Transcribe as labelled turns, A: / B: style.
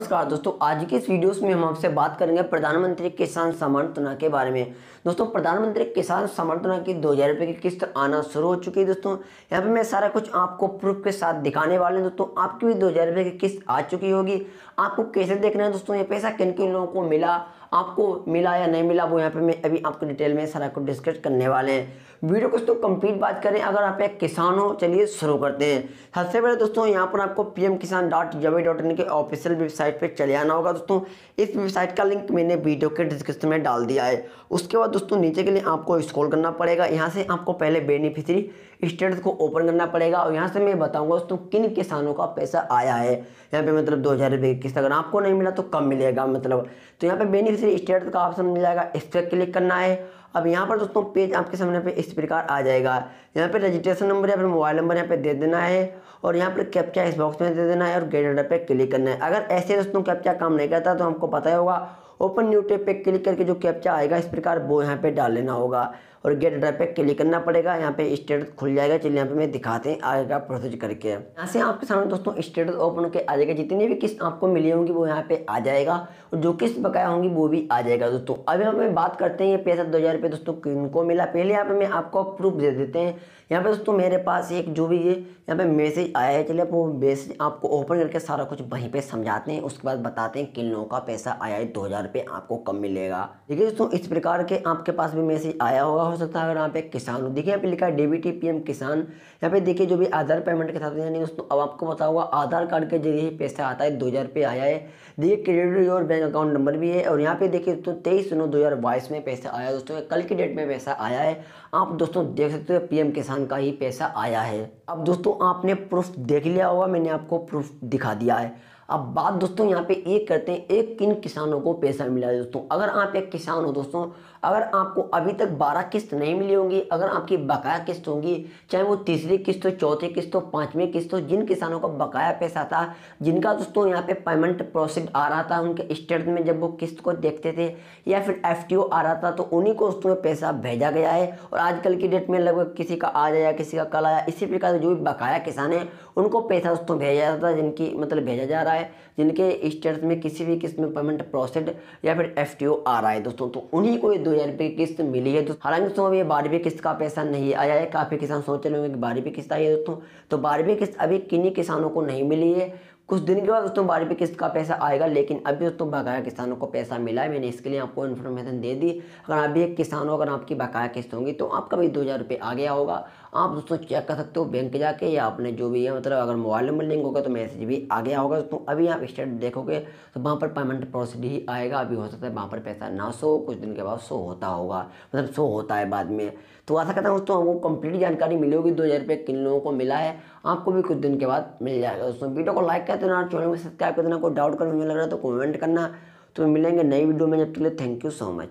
A: नमस्कार दोस्तों आज के इस वीडियोस में हम आपसे बात करेंगे प्रधानमंत्री किसान सम्मान योजना के बारे में दोस्तों प्रधानमंत्री किसान सम्मान योजना की दो हज़ार रुपए की किस्त आना शुरू हो चुकी है दोस्तों यहाँ पे मैं सारा कुछ आपको प्रूफ के साथ दिखाने वाले हैं दोस्तों आपकी भी दो हज़ार रुपए की किस्त आ चुकी होगी आपको कैसे देखना है दोस्तों ये पैसा किन किन लोगों को मिला आपको मिला या नहीं मिला वो यहाँ पे मैं अभी आपको डिटेल में सारा को डिस्कस करने वाले हैं वीडियो कुछ तो कंप्लीट बात करें अगर आप एक किसान हो चलिए शुरू करते हैं सबसे पहले दोस्तों यहाँ पर आपको पी एम किसान डॉट जी डॉट इन के ऑफिशियल वेबसाइट पर चले आना होगा दोस्तों इस वेबसाइट का लिंक मैंने वीडियो के डिस्क्रिप्शन में डाल दिया है उसके बाद दोस्तों नीचे के लिए आपको स्क्रॉल करना पड़ेगा यहाँ से आपको पहले बेनिफिशरी स्टेटस को ओपन करना पड़ेगा और यहाँ से मैं बताऊँगा दोस्तों किन किसानों का पैसा आया है यहाँ पे मतलब दो हज़ार रुपये किस्त अगर आपको नहीं मिला तो कम मिलेगा मतलब तो यहाँ पे बेनिफिशरी से स्टेटस का ऑप्शन मिल जाएगा इस पर क्लिक करना है अब यहाँ पर दोस्तों पेज आपके सामने पे इस प्रकार आ जाएगा यहाँ पे रजिस्ट्रेशन नंबर या फिर मोबाइल नंबर यहाँ पे दे देना है और यहाँ पर कैप्चा इस बॉक्स में दे देना है और गेट पे क्लिक करना है अगर ऐसे दोस्तों कैप्चा काम नहीं करता तो हमको पता ही होगा ओपन न्यू टैब पे क्लिक करके जो कैप्चा आएगा इस प्रकार वो यहाँ पे डाल लेना होगा और गेट ड्राइव पे क्लिक करना पड़ेगा यहाँ पे स्टेटस खुल जाएगा चलिए यहाँ पे मैं दिखाते हैं आएगा प्रोसेस करके यहाँ से आपके सामने दोस्तों स्टेटस ओपन के आ जाएगा जितनी भी किस्त आपको मिली होंगी वो यहाँ पे आ जाएगा और जो किस्त बकाया होंगी वो भी आ जाएगा दोस्तों अभी हम बात करते हैं ये पैसा दो हज़ार रुपये दोस्तों किनको मिला पहले यहाँ पे मैं आपको प्रूफ दे देते हैं यहाँ पे दोस्तों मेरे पास एक जो भी ये यहाँ पे मैसेज आया है चलिए वो मैसेज आपको ओपन करके सारा कुछ वहीं पर समझाते हैं उसके बाद बताते हैं किन लोगों का पैसा आया है दो हज़ार पे आपको कम मिलेगा देखिए दोस्तों इस प्रकार के आपके पास भी मैसेज आया होगा हो सकता है अगर आप एक किसान हो देखिए यहाँ पे लिखा है डीबीटी पीएम किसान यहाँ पे देखिए जो भी आधार पेमेंट के साथ यानी दोस्तों अब आपको पता हुआ आधार कार्ड के जरिए ही पैसा आता है दो हज़ार आया है देखिए क्रेडिट और बैंक अकाउंट नंबर भी है और यहाँ पे देखिए दोस्तों तेईस नौ दो में पैसा आया दोस्तों कल की डेट में पैसा आया है आप दोस्तों देख सकते हो पीएम किसान का ही पैसा आया है अब दोस्तों आपने प्रूफ देख लिया होगा मैंने आपको प्रूफ दिखा दिया है अब बात दोस्तों यहाँ पे एक करते हैं एक किन किसानों को पैसा मिला है दोस्तों अगर आप एक किसान हो दोस्तों अगर आपको अभी तक 12 किस्त नहीं मिली होंगी अगर आपकी बकाया किस्त होंगी चाहे वो तीसरी किस्त हो चौथी किस्त हो पाँचवीं किस्त हो जिन किसानों का बकाया पैसा था जिनका दोस्तों यहाँ पे पेमेंट प्रोसेस आ रहा था उनके स्टेट में जब वो किस्त को देखते थे या फिर एफ आ रहा था तो उन्हीं को दोस्तों पैसा भेजा गया है और आजकल की डेट में लगभग किसी का आ जाया किसी का कल आया इसी प्रकार जो भी बकाया किसान है उनको पैसा दोस्तों भेजा जाता था जिनकी मतलब भेजा जा रहा है है जिनके स्टेट्स में किसी भी किस्त में पेमेंट प्रोसेड या फिर एफ आ रहा है दोस्तों तो उन्हीं को ये दो हज़ार रुपये की किस्त मिली है दोस्तों हालांकि दोस्तों अभी बारहवीं किस्त का पैसा नहीं आया है काफ़ी किसान सोच रहे होंगे कि बारहवीं किस्त आई है दोस्तों तो बारहवीं किस्त अभी किन्हीं किसानों को नहीं मिली है कुछ दिन के बाद दोस्तों बारहवीं पे किस्त का पैसा आएगा लेकिन अभी दोस्तों बकाया किसानों को पैसा मिला है मैंने इसके लिए आपको इन्फॉर्मेशन दे दी अगर आप भी एक किसान हो अगर आपकी बकाया किस्त होंगी तो आपका भी दो हज़ार आ गया होगा आप दोस्तों चेक कर सकते हो बैंक जाके या आपने जो भी है मतलब अगर मोबाइल नंबर लिंक होगा तो मैसेज भी आ गया होगा दोस्तों अभी आप स्टेट देखोगे तो वहाँ पर पेमेंट प्रोसेस ही आएगा अभी हो सकता है वहाँ पर पैसा ना सो कुछ दिन के बाद सो होता होगा मतलब सो होता है बाद में तो ऐसा कहता हूँ दोस्तों आपको कंप्लीट जानकारी मिली होगी दो हज़ार किन लोगों को मिला है आपको भी कुछ दिन के बाद मिल जाएगा दोस्तों वीडियो को लाइक कर तो ना चैनल को सब्सक्राइब कर देना कोई डाउट कर मुझे लग रहा है तो कमेंट करना तो मिलेंगे नई वीडियो में जब तक लिए थैंक यू सो मच